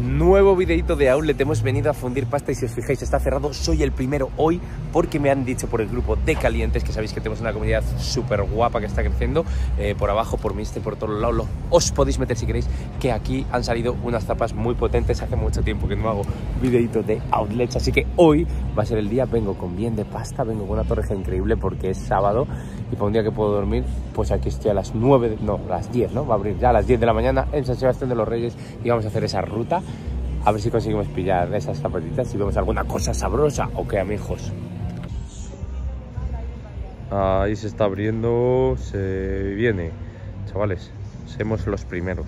Nuevo videito de Outlet, hemos venido a fundir pasta y si os fijáis está cerrado, soy el primero hoy porque me han dicho por el grupo de calientes, que sabéis que tenemos una comunidad súper guapa que está creciendo, eh, por abajo, por mi por todos lados, os podéis meter si queréis, que aquí han salido unas tapas muy potentes, hace mucho tiempo que no hago videito de Outlets, así que hoy va a ser el día, vengo con bien de pasta, vengo con una torreja increíble porque es sábado y para un día que puedo dormir, pues aquí estoy a las 9, no, a las 10, ¿no? Va a abrir ya a las 10 de la mañana en San Sebastián de los Reyes y vamos a hacer esa ruta a ver si conseguimos pillar esas zapatitas, si vemos alguna cosa sabrosa o qué, amigos. Ahí se está abriendo, se viene. Chavales, somos los primeros.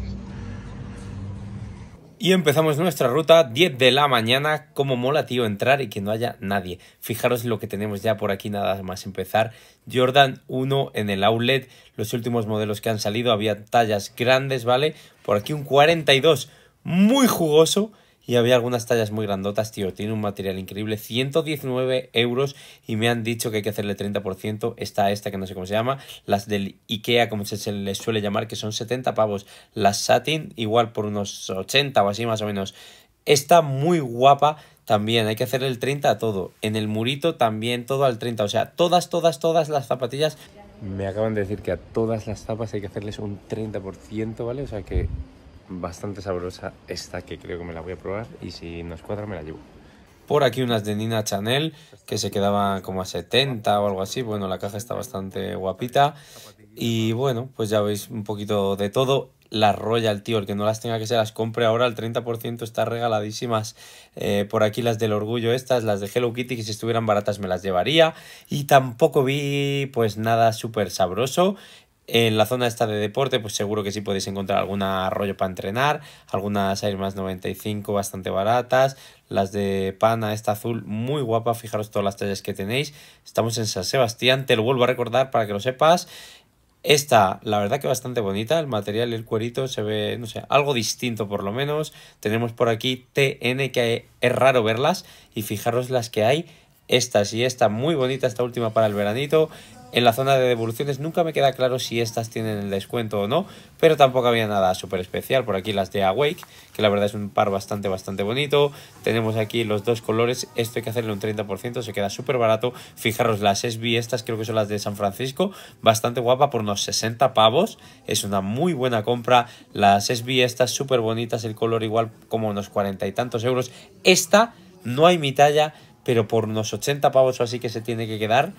Y empezamos nuestra ruta, 10 de la mañana, como mola, tío, entrar y que no haya nadie. Fijaros lo que tenemos ya por aquí, nada más empezar. Jordan 1 en el outlet, los últimos modelos que han salido, había tallas grandes, ¿vale? Por aquí un 42, muy jugoso y había algunas tallas muy grandotas, tío. Tiene un material increíble, 119 euros y me han dicho que hay que hacerle 30%. Está esta que no sé cómo se llama, las del Ikea, como se les suele llamar, que son 70 pavos. Las Satin, igual por unos 80 o así más o menos. Está muy guapa también, hay que hacerle el 30 a todo. En el murito también todo al 30, o sea, todas, todas, todas las zapatillas. Me acaban de decir que a todas las zapas hay que hacerles un 30%, ¿vale? O sea que bastante sabrosa esta que creo que me la voy a probar y si nos cuadra me la llevo. Por aquí unas de Nina Chanel que se quedaban como a 70 o algo así. Bueno, la caja está bastante guapita. Y bueno, pues ya veis un poquito de todo. Las Royal, tío, el que no las tenga que ser las compre ahora, el 30% está regaladísimas. Eh, por aquí las del orgullo estas, las de Hello Kitty, que si estuvieran baratas me las llevaría. Y tampoco vi pues nada súper sabroso. En la zona esta de deporte, pues seguro que sí podéis encontrar algún arroyo para entrenar, algunas Air Max 95 bastante baratas, las de pana, esta azul, muy guapa, fijaros todas las tallas que tenéis. Estamos en San Sebastián, te lo vuelvo a recordar para que lo sepas. Esta, la verdad que bastante bonita, el material, el cuerito, se ve, no sé, algo distinto por lo menos. Tenemos por aquí TN, que es raro verlas, y fijaros las que hay. Estas y esta, muy bonita esta última para el veranito en la zona de devoluciones nunca me queda claro si estas tienen el descuento o no, pero tampoco había nada súper especial. Por aquí las de Awake, que la verdad es un par bastante, bastante bonito. Tenemos aquí los dos colores, esto hay que hacerle un 30%, se queda súper barato. Fijaros, las SB estas creo que son las de San Francisco, bastante guapa por unos 60 pavos, es una muy buena compra. Las SB estas súper bonitas, el color igual como unos cuarenta y tantos euros. Esta no hay mi talla, pero por unos 80 pavos o así que se tiene que quedar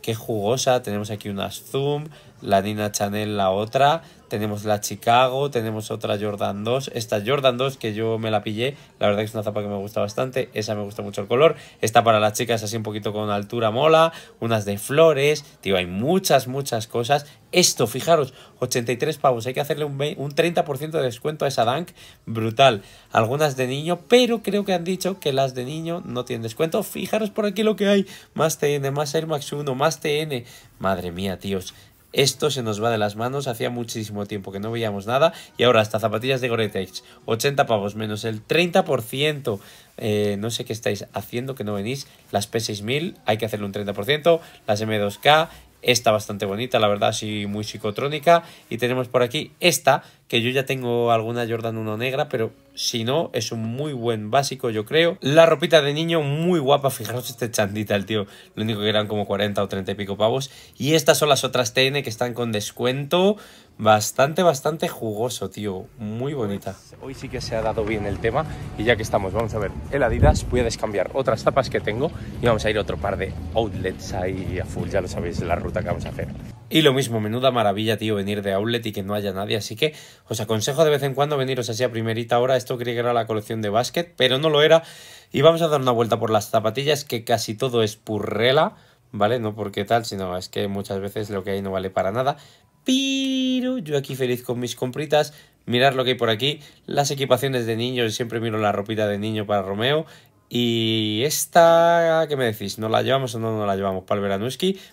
qué jugosa. Tenemos aquí una Zoom, la Nina Chanel, la otra. Tenemos la Chicago, tenemos otra Jordan 2. Esta Jordan 2 que yo me la pillé, la verdad que es una zapa que me gusta bastante. Esa me gusta mucho el color. Esta para las chicas así un poquito con altura mola. Unas de flores. Tío, hay muchas, muchas cosas. Esto, fijaros, 83 pavos. Hay que hacerle un, un 30% de descuento a esa Dunk. Brutal. Algunas de niño, pero creo que han dicho que las de niño no tienen descuento. Fijaros por aquí lo que hay. Más TN, más Air Max 1, más TN. Madre mía, tíos. Esto se nos va de las manos, hacía muchísimo tiempo que no veíamos nada y ahora hasta zapatillas de Gore-Tex, 80 pavos menos el 30%, eh, no sé qué estáis haciendo que no venís, las P6000 hay que hacerle un 30%, las M2K, esta bastante bonita, la verdad, sí, muy psicotrónica y tenemos por aquí esta que yo ya tengo alguna Jordan 1 negra, pero si no, es un muy buen básico, yo creo. La ropita de niño, muy guapa, fijaros este chandita, el tío, lo único que eran como 40 o 30 y pico pavos. Y estas son las otras TN que están con descuento, bastante, bastante jugoso, tío, muy bonita. Hoy sí que se ha dado bien el tema y ya que estamos, vamos a ver el Adidas, voy a descambiar otras tapas que tengo y vamos a ir a otro par de outlets ahí a full, ya lo sabéis, la ruta que vamos a hacer. Y lo mismo, menuda maravilla, tío, venir de outlet y que no haya nadie, así que os aconsejo de vez en cuando veniros así a primerita hora. Esto creía que era la colección de básquet, pero no lo era. Y vamos a dar una vuelta por las zapatillas, que casi todo es purrela, ¿vale? No porque tal, sino es que muchas veces lo que hay no vale para nada. Pero yo aquí feliz con mis compritas. Mirad lo que hay por aquí. Las equipaciones de niños. Siempre miro la ropita de niño para Romeo. Y esta, ¿qué me decís? ¿No la llevamos o no, no la llevamos para el verano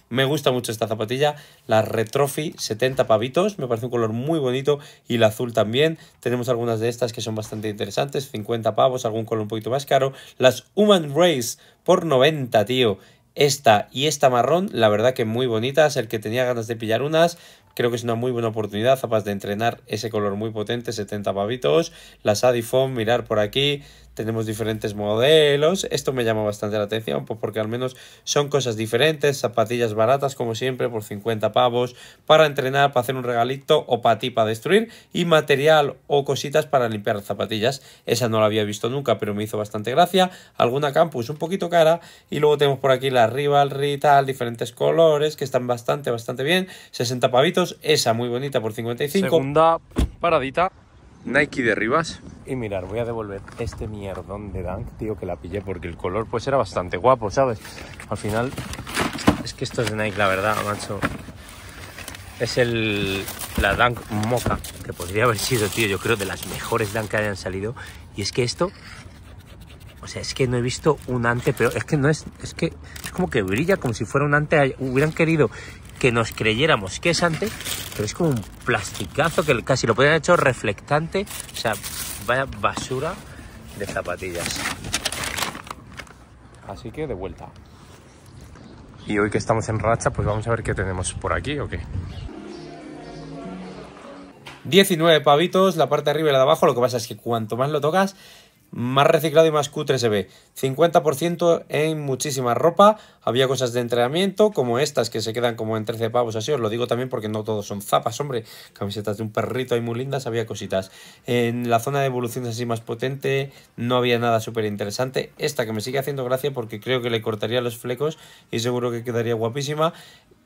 Me gusta mucho esta zapatilla, la Retrofi 70 pavitos, me parece un color muy bonito y la azul también. Tenemos algunas de estas que son bastante interesantes, 50 pavos, algún color un poquito más caro. Las Human Race por 90, tío. Esta y esta marrón, la verdad que muy bonitas, el que tenía ganas de pillar unas, creo que es una muy buena oportunidad, zapas de entrenar ese color muy potente, 70 pavitos. Las Adifon, mirar por aquí, tenemos diferentes modelos. Esto me llama bastante la atención, pues porque al menos son cosas diferentes, zapatillas baratas como siempre por 50 pavos, para entrenar, para hacer un regalito o para ti, para destruir, y material o cositas para limpiar zapatillas. Esa no la había visto nunca, pero me hizo bastante gracia. Alguna campus un poquito cara, y luego tenemos por aquí la Rivalry tal, diferentes colores que están bastante, bastante bien. 60 pavitos, esa muy bonita por 55. Segunda paradita. Nike de Rivas. Y mirar, voy a devolver este mierdón de Dunk, tío, que la pillé porque el color pues era bastante guapo, ¿sabes? Al final, es que esto es de Nike, la verdad, macho. Es el, la Dunk moca que podría haber sido, tío, yo creo, de las mejores Dunk que hayan salido. Y es que esto, o sea, es que no he visto un ante, pero es que no es, es que es como que brilla como si fuera un ante, hubieran querido que nos creyéramos que es antes, pero es como un plasticazo que casi lo podían haber hecho reflectante. O sea, vaya basura de zapatillas. Así que de vuelta. Y hoy que estamos en racha, pues vamos a ver qué tenemos por aquí o qué. 19 pavitos, la parte de arriba y la de abajo. Lo que pasa es que cuanto más lo tocas, más reciclado y más cutre se ve. 50% en muchísima ropa. Había cosas de entrenamiento, como estas que se quedan como en 13 pavos, así os lo digo también porque no todos son zapas, hombre. Camisetas de un perrito hay muy lindas, había cositas. En la zona de evoluciones así más potente no había nada súper interesante. Esta que me sigue haciendo gracia porque creo que le cortaría los flecos y seguro que quedaría guapísima.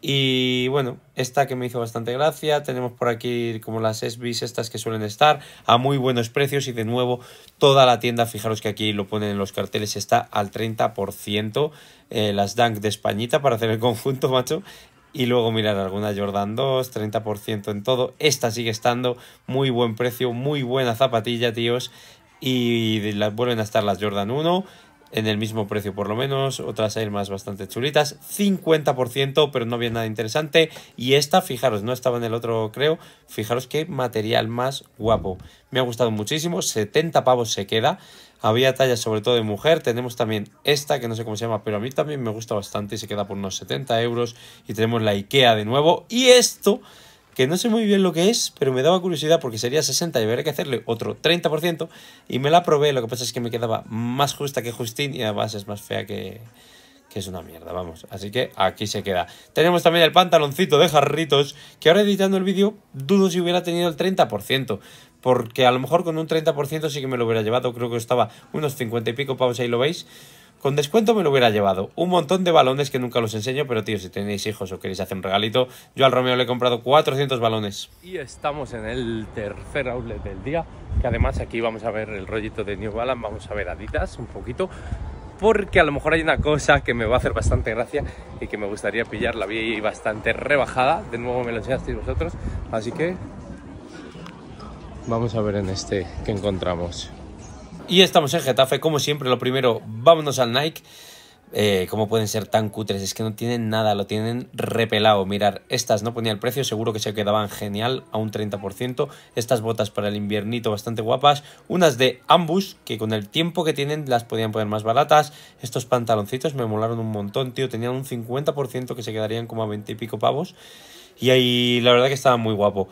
Y bueno, esta que me hizo bastante gracia. Tenemos por aquí como las SBs estas que suelen estar a muy buenos precios. Y de nuevo, toda la tienda, fijaros que aquí lo ponen en los carteles, está al 30%. Eh, las Dunk de Españita para hacer el conjunto, macho. Y luego mirar algunas Jordan 2, 30% en todo. Esta sigue estando muy buen precio, muy buena zapatilla, tíos. Y vuelven a estar las Jordan 1 en el mismo precio por lo menos, otras hay más bastante chulitas, 50%, pero no había nada interesante. Y esta, fijaros, no estaba en el otro, creo, fijaros qué material más guapo. Me ha gustado muchísimo, 70 pavos se queda. Había tallas sobre todo de mujer, tenemos también esta que no sé cómo se llama, pero a mí también me gusta bastante y se queda por unos 70 euros. Y tenemos la IKEA de nuevo. Y esto que no sé muy bien lo que es, pero me daba curiosidad porque sería 60 y habría que hacerle otro 30% y me la probé, lo que pasa es que me quedaba más justa que Justin y además es más fea que, que es una mierda, vamos. Así que aquí se queda. Tenemos también el pantaloncito de jarritos, que ahora editando el vídeo dudo si hubiera tenido el 30%, porque a lo mejor con un 30% sí que me lo hubiera llevado, creo que estaba unos 50 y pico pavos, ahí lo veis. Con descuento me lo hubiera llevado. Un montón de balones que nunca los enseño, pero tío, si tenéis hijos o queréis hacer un regalito, yo al Romeo le he comprado 400 balones. Y estamos en el tercer outlet del día, que además aquí vamos a ver el rollito de New Balance, vamos a ver Adidas un poquito, porque a lo mejor hay una cosa que me va a hacer bastante gracia y que me gustaría pillar, la vi bastante rebajada, de nuevo me lo enseñasteis vosotros, así que vamos a ver en este que encontramos. Y estamos en Getafe, como siempre, lo primero, vámonos al Nike. Eh, ¿Cómo pueden ser tan cutres? Es que no tienen nada, lo tienen repelado. Mirar, estas no ponía el precio, seguro que se quedaban genial a un 30%. Estas botas para el inviernito bastante guapas. Unas de Ambush, que con el tiempo que tienen las podían poner más baratas. Estos pantaloncitos me molaron un montón, tío. Tenían un 50% que se quedarían como a 20 y pico pavos. Y ahí la verdad que estaba muy guapo.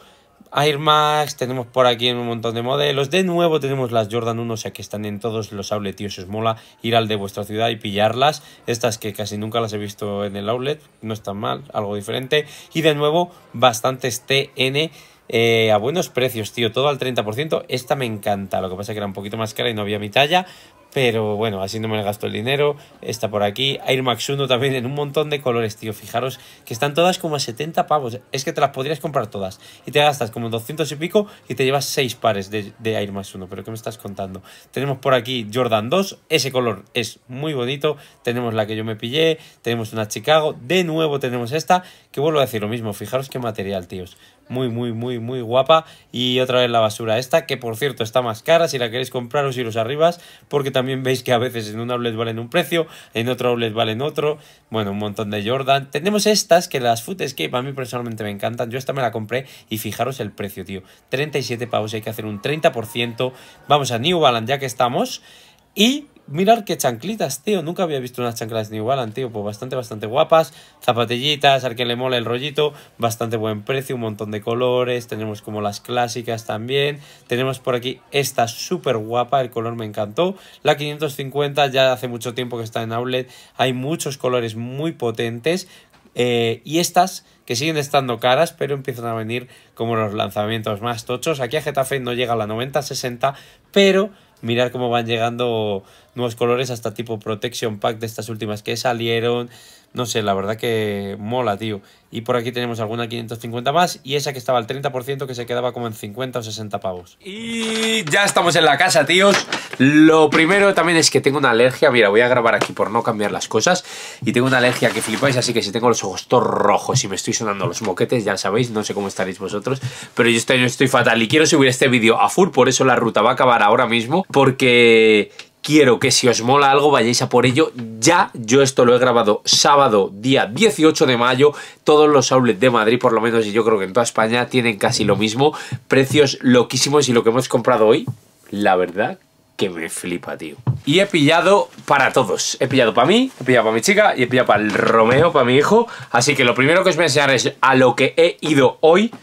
Air Max, tenemos por aquí un montón de modelos. De nuevo tenemos las Jordan 1, o sea que están en todos los outlets, tío. Si os mola ir al de vuestra ciudad y pillarlas. Estas que casi nunca las he visto en el outlet, no están mal, algo diferente. Y de nuevo, bastantes TN. Eh, a buenos precios, tío, todo al 30%. Esta me encanta, lo que pasa es que era un poquito más cara y no había mi talla, pero bueno, así no me gasto el dinero. Está por aquí. Air Max 1 también en un montón de colores, tío. Fijaros que están todas como a 70 pavos. Es que te las podrías comprar todas. Y te gastas como 200 y pico y te llevas 6 pares de, Air Max 1. Pero ¿qué me estás contando? Tenemos por aquí Jordan 2. Ese color es muy bonito. Tenemos la que yo me pillé. Tenemos una Chicago. De nuevo tenemos esta. Que vuelvo a decir lo mismo. Fijaros qué material, tíos muy, muy, muy, muy guapa. Y otra vez la basura esta, que por cierto está más cara si la queréis compraros y los arribas, porque también también veis que a veces en un outlet valen un precio, en otro outlet valen otro, bueno, un montón de Jordan. Tenemos estas que las Foot Escape a mí personalmente me encantan, yo esta me la compré y fijaros el precio, tío, 37 pavos, hay que hacer un 30%. Vamos a New Balance ya que estamos y mirar qué chanclitas, tío. Nunca había visto unas chanclas ni igual, tío. Pues bastante, bastante guapas. Zapatillitas, al que le mole el rollito. Bastante buen precio, un montón de colores. Tenemos como las clásicas también. Tenemos por aquí esta súper guapa. El color me encantó. La 550 ya hace mucho tiempo que está en outlet. Hay muchos colores muy potentes. Eh, y estas que siguen estando caras, pero empiezan a venir como los lanzamientos más tochos. Aquí a Getafe no llega a la 90-60, pero mirar cómo van llegando nuevos colores hasta tipo Protection Pack de estas últimas que salieron, no sé, la verdad que mola, tío. Y por aquí tenemos alguna 550 más y esa que estaba al 30% que se quedaba como en 50 o 60 pavos. Y ya estamos en la casa, tíos. Lo primero también es que tengo una alergia. Mira, voy a grabar aquí por no cambiar las cosas. Y tengo una alergia que flipáis, así que si tengo los ojos todos rojos y me estoy sonando los moquetes, ya sabéis, no sé cómo estaréis vosotros. Pero yo estoy, yo estoy fatal y quiero subir este vídeo a full, por eso la ruta va a acabar ahora mismo. Porque quiero que si os mola algo vayáis a por ello ya. Yo esto lo he grabado sábado, día 18 de mayo. Todos los outlets de Madrid, por lo menos, y yo creo que en toda España, tienen casi lo mismo. Precios loquísimos y lo que hemos comprado hoy, la verdad que me flipa, tío. Y he pillado para todos. He pillado para mí, he pillado para mi chica y he pillado para el Romeo, para mi hijo. Así que lo primero que os voy a enseñar es a lo que he ido hoy.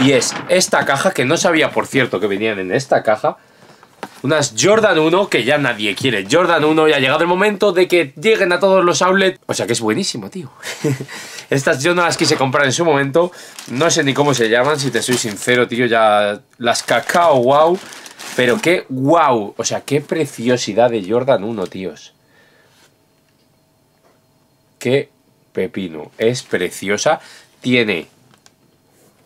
Y es esta caja, que no sabía, por cierto, que venían en esta caja unas Jordan 1 que ya nadie quiere. Jordan 1 y ha llegado el momento de que lleguen a todos los outlets. O sea que es buenísimo, tío. Estas yo no las quise comprar en su momento. No sé ni cómo se llaman, si te soy sincero, tío. Ya las cacao, wow. Pero qué wow. O sea, qué preciosidad de Jordan 1, tíos. Qué pepino. Es preciosa. Tiene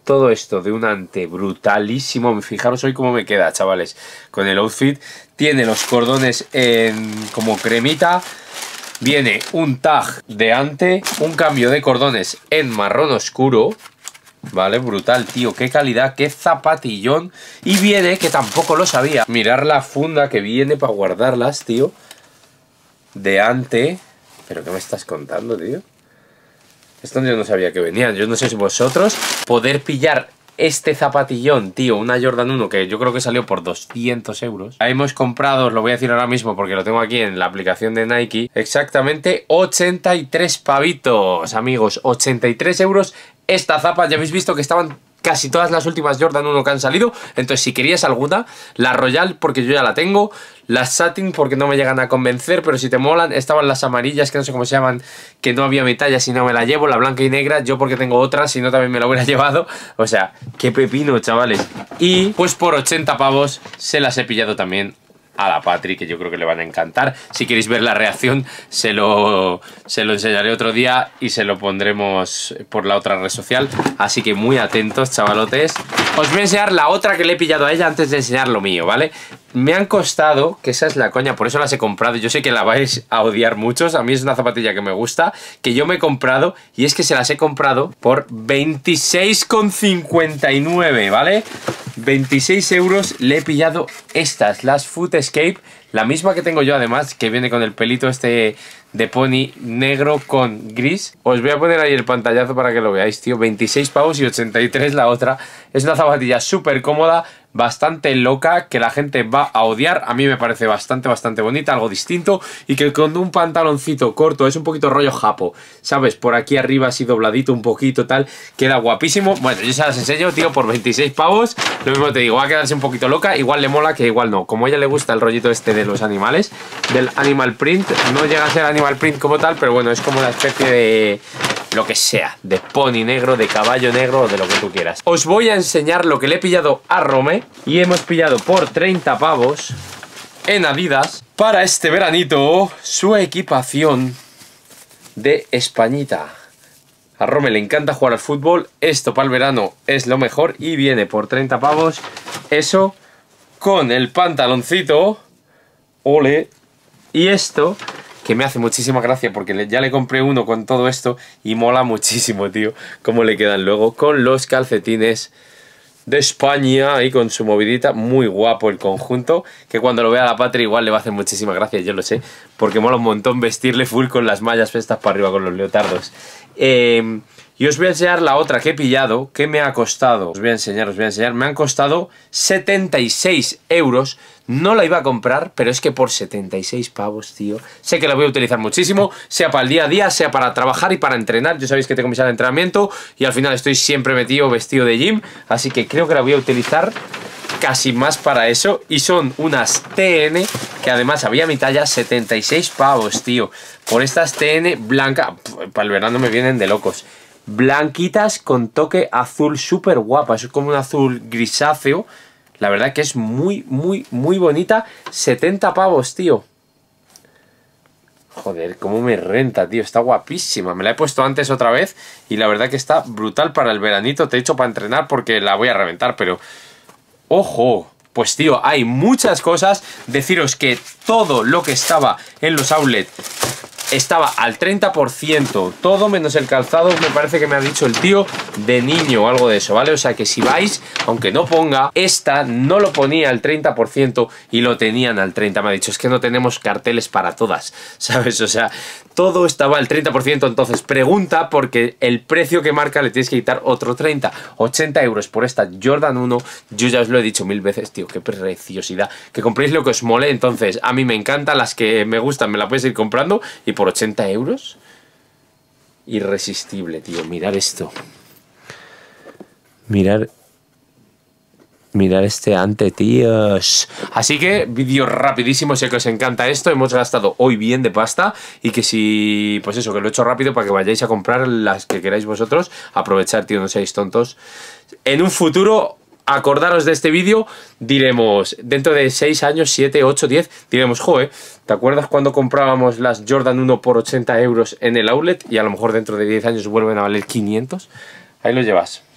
todo esto de un ante brutalísimo. Fijaros hoy cómo me queda, chavales, con el outfit. Tiene los cordones en, como cremita. Viene un tag de ante, un cambio de cordones en marrón oscuro. Vale, brutal, tío. Qué calidad, qué zapatillón. Y viene, que tampoco lo sabía. Mirar la funda que viene para guardarlas, tío. De ante. ¿Pero qué me estás contando, tío? Esto yo no sabía que venían. Yo no sé si vosotros poder pillar este zapatillón, tío, una Jordan 1 que yo creo que salió por 200 euros. Ahí hemos comprado, os lo voy a decir ahora mismo porque lo tengo aquí en la aplicación de Nike, exactamente 83 pavitos, amigos, 83 euros. Esta zapa ya habéis visto que estaban casi todas las últimas Jordan 1 que han salido. Entonces, si querías alguna, la Royal, porque yo ya la tengo. Las Satin, porque no me llegan a convencer, pero si te molan. Estaban las amarillas, que no sé cómo se llaman, que no había mi talla si no me la llevo. La blanca y negra, yo porque tengo otra, si no también me la hubiera llevado. O sea, qué pepino, chavales. Y pues por 80 pavos se las he pillado también a la Patri, que yo creo que le van a encantar. Si queréis ver la reacción, se lo, se lo enseñaré otro día y se lo pondremos por la otra red social. Así que muy atentos, chavalotes. Os voy a enseñar la otra que le he pillado a ella antes de enseñar lo mío, ¿vale? Me han costado, que esa es la coña, por eso las he comprado. Yo sé que la vais a odiar muchos. A mí es una zapatilla que me gusta, que yo me he comprado y es que se las he comprado por 26,59, ¿vale? 26 euros le he pillado estas, las Foot Escape, la misma que tengo yo además, que viene con el pelito este de pony negro con gris. Os voy a poner ahí el pantallazo para que lo veáis, tío. 26 pavos y 83 la otra. Es una zapatilla súper cómoda, bastante loca que la gente va a odiar. A mí me parece bastante, bastante bonita, algo distinto. Y que con un pantaloncito corto, es un poquito rollo japo, ¿sabes? Por aquí arriba así dobladito un poquito, tal. Queda guapísimo. Bueno, yo se las enseño, tío, por 26 pavos. Lo mismo te digo, va a quedarse un poquito loca. Igual le mola que igual no. Como a ella le gusta el rollito este de los animales, del animal print. No llega a ser animal print como tal, pero bueno, es como una especie de lo que sea, de pony negro, de caballo negro o de lo que tú quieras. Os voy a enseñar lo que le he pillado a Rome y hemos pillado por 30 pavos en Adidas para este veranito su equipación de Españita. A Rome le encanta jugar al fútbol, esto para el verano es lo mejor y viene por 30 pavos eso con el pantaloncito, ole, y esto que me hace muchísima gracia porque ya le compré uno con todo esto y mola muchísimo, tío, cómo le quedan luego con los calcetines de España y con su movidita. Muy guapo el conjunto. Que cuando lo vea la patria igual le va a hacer muchísima gracia, yo lo sé. Porque mola un montón vestirle full con las mallas festas para arriba, con los leotardos. Eh, y os voy a enseñar la otra que he pillado, que me ha costado, os voy a enseñar, os voy a enseñar, me han costado 76 euros. No la iba a comprar, pero es que por 76 pavos, tío, sé que la voy a utilizar muchísimo, sea para el día a día, sea para trabajar y para entrenar. Yo sabéis que tengo mi de entrenamiento y al final estoy siempre metido vestido de gym, así que creo que la voy a utilizar casi más para eso y son unas TN que además había mi talla 76 pavos, tío. Por estas TN blanca, para el verano me vienen de locos blanquitas con toque azul súper guapa. Es como un azul grisáceo. La verdad que es muy, muy, muy bonita. 70 pavos, tío. Joder, cómo me renta, tío. Está guapísima. Me la he puesto antes otra vez y la verdad que está brutal para el veranito. Te he hecho para entrenar porque la voy a reventar, pero... ¡Ojo! Pues tío, hay muchas cosas. Deciros que todo lo que estaba en los outlets estaba al 30%, todo menos el calzado, me parece que me ha dicho el tío, de niño o algo de eso, ¿vale? O sea que si vais, aunque no ponga, esta no lo ponía al 30% y lo tenían al 30%, me ha dicho, es que no tenemos carteles para todas, ¿sabes? O sea, todo estaba al 30%, entonces pregunta porque el precio que marca le tienes que quitar otro 30, 80 euros por esta Jordan 1, yo ya os lo he dicho mil veces, tío, qué preciosidad, que compréis lo que os mole, entonces a mí me encanta, las que me gustan me la podéis ir comprando y por 80 euros. Irresistible, tío. Mirar esto. Mirar. Mirar este ante, tíos. Así que, vídeo rapidísimo, sé que os encanta esto. Hemos gastado hoy bien de pasta. Y que si, pues eso, que lo he hecho rápido para que vayáis a comprar las que queráis vosotros. Aprovechar, tío, no seáis tontos. En un futuro acordaros de este vídeo, diremos, dentro de 6 años, 7, 8, 10, diremos, joe, ¿te acuerdas cuando comprábamos las Jordan 1 por 80 euros en el outlet y a lo mejor dentro de 10 años vuelven a valer 500? Ahí lo llevas.